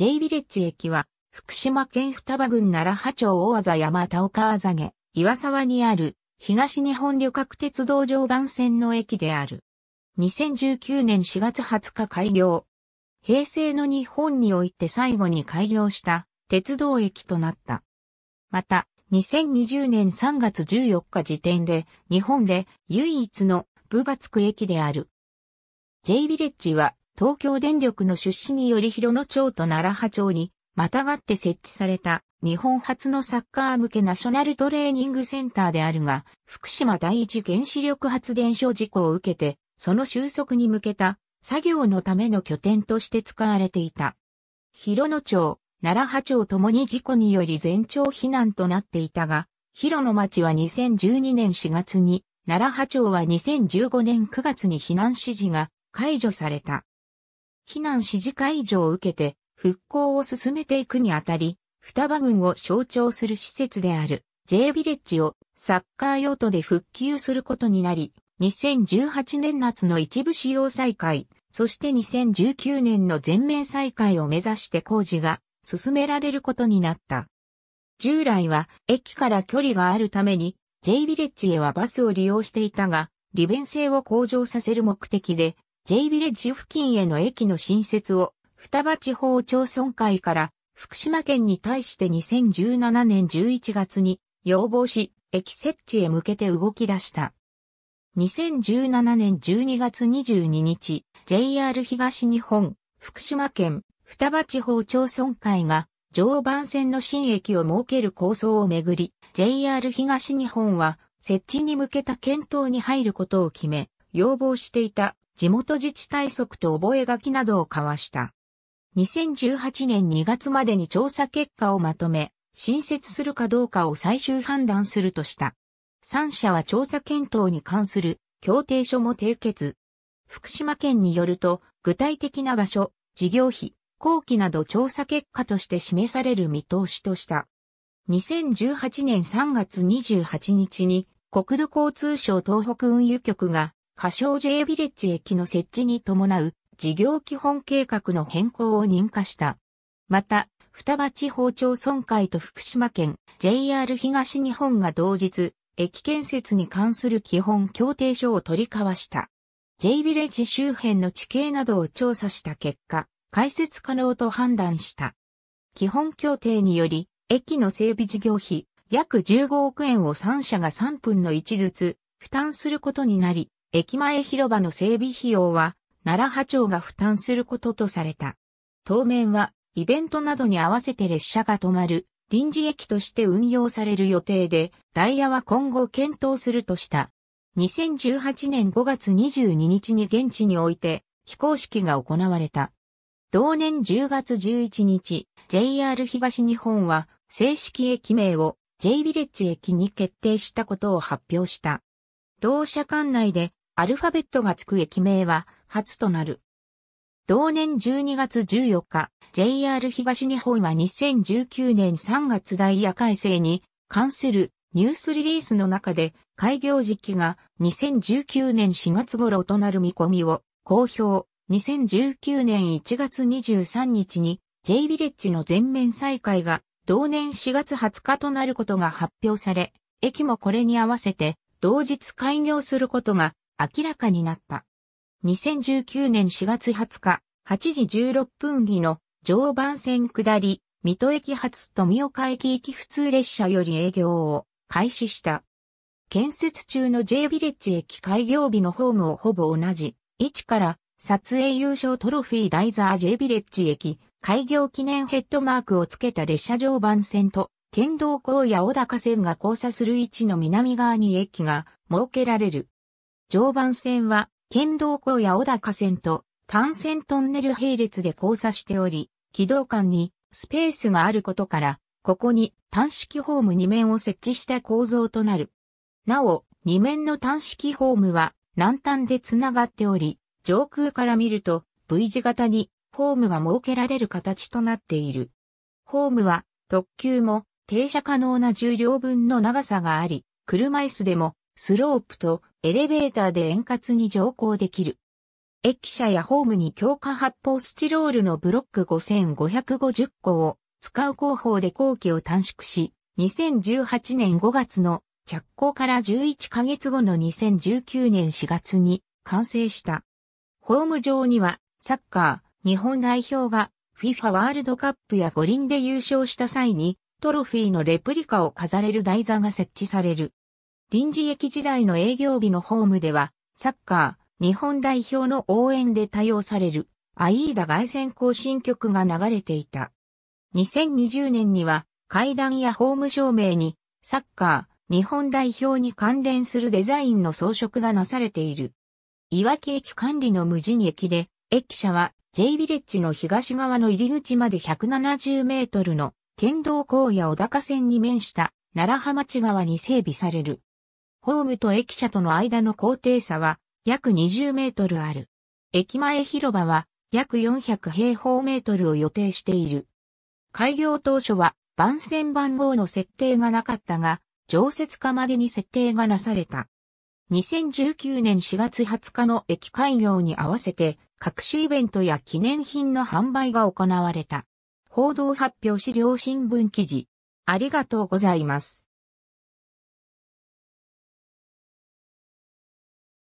J ビレッジ駅は、福島県双葉郡奈良波町大技山田岡あざげ、岩沢にある、東日本旅客鉄道常磐線の駅である。2019年4月20日開業。平成の日本において最後に開業した鉄道駅となった。また、2020年3月14日時点で日本で唯一のブバツク駅である。J ビレッジは東京電力の出資により広野町と奈良波町に、またがって設置された日本初のサッカー向けナショナルトレーニングセンターであるが、福島第一原子力発電所事故を受けて、その収束に向けた作業のための拠点として使われていた。広野町、奈良波町ともに事故により全町避難となっていたが、広野町は2012年4月に、奈良波町は2015年9月に避難指示が解除された。避難指示解除を受けて復興を進めていくにあたり、双葉郡を象徴する施設である J ビレッジをサッカー用途で復旧することになり、2018年夏の一部使用再開、そして2019年の全面再開を目指して工事が進められることになった。従来は駅から距離があるために J ビレッジへはバスを利用していたが、利便性を向上させる目的で J ビレッジ付近への駅の新設を、双葉地方町村会から福島県に対して2017年11月に要望し、駅設置へ向けて動き出した。2017年12月22日、JR 東日本、福島県、双葉地方町村会が、常磐線の新駅を設ける構想をめぐり、JR 東日本は、設置に向けた検討に入ることを決め、要望していた地元自治体則と覚書などを交わした。2018年2月までに調査結果をまとめ、新設するかどうかを最終判断するとした。3社は調査検討に関する協定書も締結。福島県によると、具体的な場所、事業費、後期など調査結果として示される見通しとした。2018年3月28日に国土交通省東北運輸局が歌唱 J ビレッジ駅の設置に伴う事業基本計画の変更を認可した。また、双葉地方町村会と福島県 JR 東日本が同日、駅建設に関する基本協定書を取り交わした。J ビレッジ周辺の地形などを調査した結果、開設可能と判断した。基本協定により、駅の整備事業費約15億円を3社が3分の1ずつ負担することになり、駅前広場の整備費用は、奈良波町が負担することとされた。当面は、イベントなどに合わせて列車が止まる、臨時駅として運用される予定で、ダイヤは今後検討するとした。2018年5月22日に現地において、非公式が行われた。同年10月11日、JR 東日本は正式駅名を J ビレッジ駅に決定したことを発表した。同社管内でアルファベットがつく駅名は初となる。同年12月14日、JR 東日本は2019年3月ダイヤ改正に関するニュースリリースの中で開業時期が2019年4月頃となる見込みを公表。2019年1月23日に J ビレッジの全面再開が同年4月20日となることが発表され、駅もこれに合わせて同日開業することが明らかになった。2019年4月20日、8時16分儀の常磐線下り、水戸駅発富岡駅行き普通列車より営業を開始した。建設中の J ビレッジ駅開業日のホームをほぼ同じ位置から撮影優勝トロフィー台座 J ビレッジ駅開業記念ヘッドマークをつけた列車常磐線と県道高や小高線が交差する位置の南側に駅が設けられる。常磐線は、県道小や小高線と、単線トンネル並列で交差しており、軌道間にスペースがあることから、ここに単式ホーム2面を設置した構造となる。なお、2面の単式ホームは南端でつながっており、上空から見ると V 字型にホームが設けられる形となっている。ホームは特急も停車可能な重量分の長さがあり、車椅子でもスロープとエレベーターで円滑に乗降できる。駅舎やホームに強化発泡スチロールのブロック5550個を使う工法で工期を短縮し、2018年5月の着工から11ヶ月後の2019年4月に完成した。ホーム上にはサッカー日本代表が FIFA ワールドカップや五輪で優勝した際にトロフィーのレプリカを飾れる台座が設置される。臨時駅時代の営業日のホームでは、サッカー、日本代表の応援で多用される、アイーダ外線行進曲が流れていた。2020年には、階段やホーム照明に、サッカー、日本代表に関連するデザインの装飾がなされている。いわき駅管理の無人駅で、駅舎は J ビレッジの東側の入り口まで170メートルの県道荒野小高線に面した奈良浜町側に整備される。ホームと駅舎との間の高低差は約20メートルある。駅前広場は約400平方メートルを予定している。開業当初は番線番号の設定がなかったが、常設化までに設定がなされた。2019年4月20日の駅開業に合わせて、各種イベントや記念品の販売が行われた。報道発表資料新聞記事。ありがとうございます。